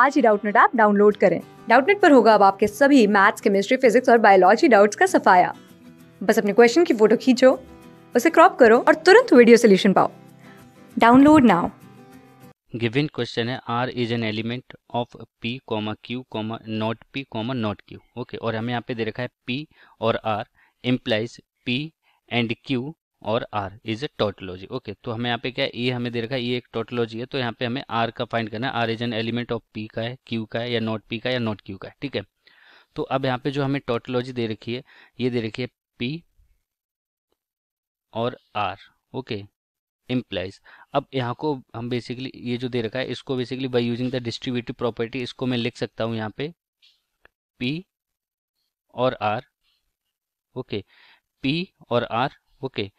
आज ही Doubtnut app download करें डाउटनेट पर होगा अब आपके सभी मैथ्स केमिस्ट्री फिजिक्स और बायोलॉजी डाउट्स का सफाया बस अपने क्वेश्चन की फोटो खींचो उसे क्रॉप करो और तुरंत वीडियो सोल्यूशन पाओ डाउनलोड नाउ गिवन क्वेश्चन है R is an element of P comma Q comma not P comma not Q okay और हमें यहाँ पे दे रखा है पी और R implies P and Q और R is a tautology okay तो हमें यहाँ पे क्या ए e हमें दे रखा है ये e एक टोटोलॉजी है तो यहाँ पे हमें आर का फाइंड करना है R is an element of P का है क्यू का है या नॉट पी का या नॉट क्यू का है ठीक है तो अब यहाँ पे जो हमें टोटोलॉजी दे रखी है ये दे रखी है पी और आर ओके इम्प्लाइज अब यहाँ को हम बेसिकली ये जो दे रखा है इसको basically by using the distributive property इसको मैं लिख सकता हूँ यहाँ पे पी और आर ओके पी और आर ओके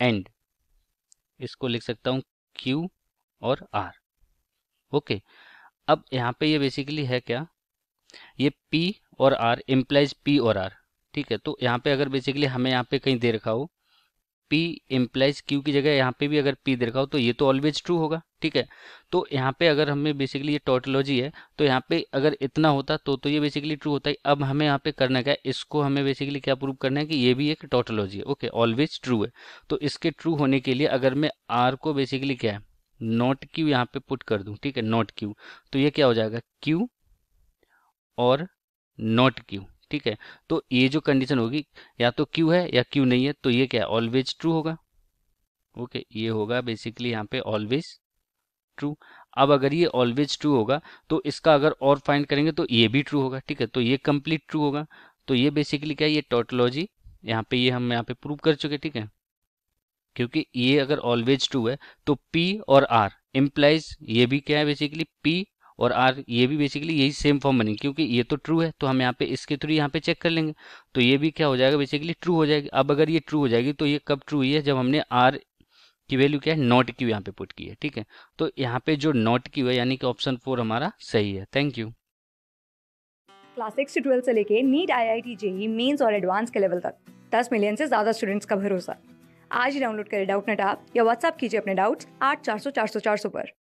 एंड इसको लिख सकता हूँ क्यू और आर ओके अब यहाँ पे ये बेसिकली है क्या ये पी और आर इम्प्लाइज पी और आर ठीक है तो यहाँ पे अगर बेसिकली हमें यहाँ पे कहीं दे रखा हो P इम्प्लाइज Q की जगह यहाँ पे भी अगर P देखा हो तो ये तो ऑलवेज ट्रू होगा ठीक है तो यहाँ पे अगर हमें बेसिकली ये टोटोलॉजी है तो यहाँ पे अगर इतना होता तो तो ये बेसिकली ट्रू होता है अब हमें यहाँ पे करना क्या है इसको हमें बेसिकली क्या प्रूव करना है कि ये भी एक टोटोलॉजी है ओके ऑलवेज ट्रू है तो इसके ट्रू होने के लिए अगर मैं आर को बेसिकली क्या है नॉट क्यू यहाँ पे पुट कर दूँ ठीक है नॉट क्यू तो ये क्या हो जाएगा क्यू और नॉट क्यू ठीक है तो ये जो कंडीशन होगी या तो क्यू है या क्यू नहीं है तो ये क्या है ऑलवेज ट्रू होगा ओके okay, ये होगा बेसिकली यहाँ पे ऑलवेज ट्रू अब अगर ये ऑलवेज ट्रू होगा तो इसका अगर और फाइंड करेंगे तो ये भी ट्रू होगा ठीक है तो ये कंप्लीट ट्रू होगा तो ये बेसिकली क्या है ये टोटोलॉजी यहाँ पे ये हम यहाँ पे प्रूव कर चुके ठीक है क्योंकि ये अगर ऑलवेज ट्रू है तो पी और आर इम्प्लाइज ये भी क्या है बेसिकली पी और आर ये भी बेसिकली यही सेम फॉर्म बनेगी क्योंकि ये तो ट्रू है तो हम यहाँ पे इसके थ्रू यहाँ पे चेक कर लेंगे तो ये भी क्या हो जाएगा बेसिकली ट्रू हो जाएगी अब अगर ये ट्रू हो जाएगी तो ये कब ट्रू हुई है जब हमने आर की वैल्यू क्या है नॉट की यहाँ पे पुट की है ठीक है तो यहाँ पे जो नॉट की है यानी कि ऑप्शन फोर हमारा सही है थैंक यू क्लास सिक्स से ट्वेल्थ से लेके NEET I I T JEE mains और एडवांस के लेवल तक दस मिलियन से ज़्यादा स्टूडेंट्स का भरोसा आज ही डाउनलोड करें डाउट नेट आप या व्हाट्सअप कीजिए अपने डाउट्स आठ चार सौ चार सौ चार सौ पर